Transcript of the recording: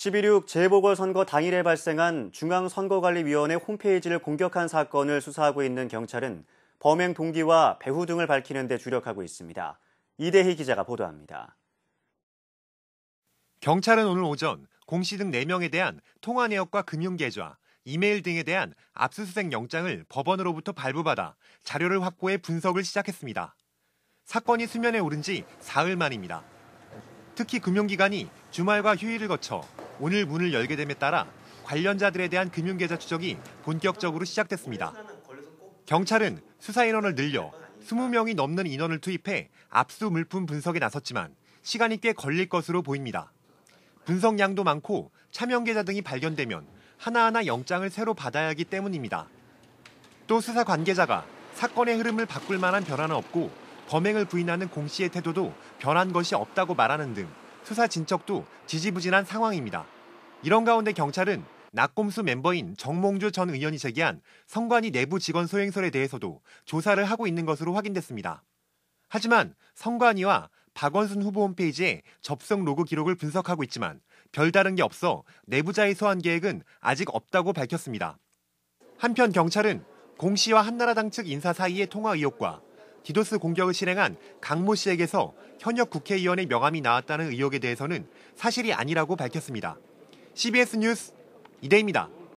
12.6 재보궐선거 당일에 발생한 중앙선거관리위원회 홈페이지를 공격한 사건을 수사하고 있는 경찰은 범행 동기와 배후 등을 밝히는 데 주력하고 있습니다. 이대희 기자가 보도합니다. 경찰은 오늘 오전 공시 등 4명에 대한 통화 내역과 금융계좌, 이메일 등에 대한 압수수색 영장을 법원으로부터 발부받아 자료를 확보해 분석을 시작했습니다. 사건이 수면에 오른 지 사흘 만입니다. 특히 금융기관이 주말과 휴일을 거쳐 오늘 문을 열게 됨에 따라 관련자들에 대한 금융계좌 추적이 본격적으로 시작됐습니다. 경찰은 수사 인원을 늘려 20명이 넘는 인원을 투입해 압수 물품 분석에 나섰지만 시간이 꽤 걸릴 것으로 보입니다. 분석량도 많고 차명 계좌 등이 발견되면 하나하나 영장을 새로 받아야 하기 때문입니다. 또 수사 관계자가 사건의 흐름을 바꿀 만한 변화는 없고 범행을 부인하는 공씨의 태도도 변한 것이 없다고 말하는 등 수사 진척도 지지부진한 상황입니다. 이런 가운데 경찰은 낙곰수 멤버인 정몽주 전 의원이 제기한 성관이 내부 직원 소행설에 대해서도 조사를 하고 있는 것으로 확인됐습니다. 하지만 성관이와 박원순 후보 홈페이지에 접속 로그 기록을 분석하고 있지만 별다른 게 없어 내부자의 소환 계획은 아직 없다고 밝혔습니다. 한편 경찰은 공 씨와 한나라당 측 인사 사이의 통화 의혹과 디도스 공격을 실행한 강모 씨에게서 현역 국회의원의 명함이 나왔다는 의혹에 대해서는 사실이 아니라고 밝혔습니다. CBS 뉴스 이대입니다.